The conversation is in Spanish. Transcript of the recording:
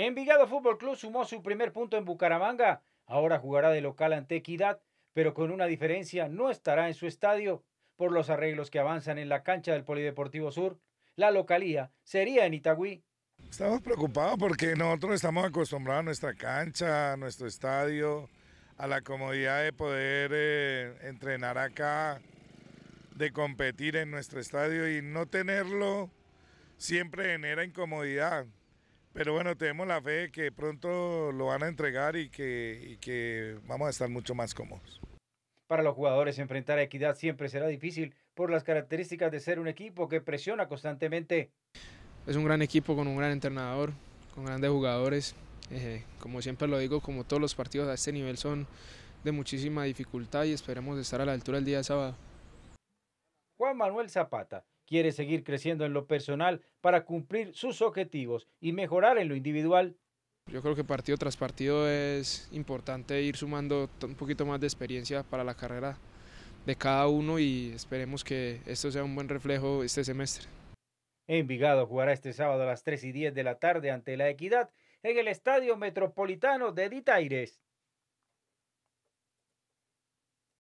Envigado Fútbol Club sumó su primer punto en Bucaramanga. Ahora jugará de local ante Equidad, pero con una diferencia no estará en su estadio. Por los arreglos que avanzan en la cancha del Polideportivo Sur, la localía sería en Itagüí. Estamos preocupados porque nosotros estamos acostumbrados a nuestra cancha, a nuestro estadio, a la comodidad de poder eh, entrenar acá, de competir en nuestro estadio y no tenerlo siempre genera incomodidad. Pero bueno, tenemos la fe que pronto lo van a entregar y que, vamos a estar mucho más cómodos. Para los jugadores, enfrentar a Equidad siempre será difícil por las características de ser un equipo que presiona constantemente. Es un gran equipo con un gran entrenador, con grandes jugadores. Eh, como siempre lo digo, como todos los partidos a este nivel son de muchísima dificultad y esperemos estar a la altura el día sábado. Juan Manuel Zapata, quiere seguir creciendo en lo personal para cumplir sus objetivos y mejorar en lo individual. Yo creo que partido tras partido es importante ir sumando un poquito más de experiencia para la carrera de cada uno y esperemos que esto sea un buen reflejo este semestre. Envigado jugará este sábado a las 3 y 10 de la tarde ante la Equidad en el Estadio Metropolitano de Ditaires.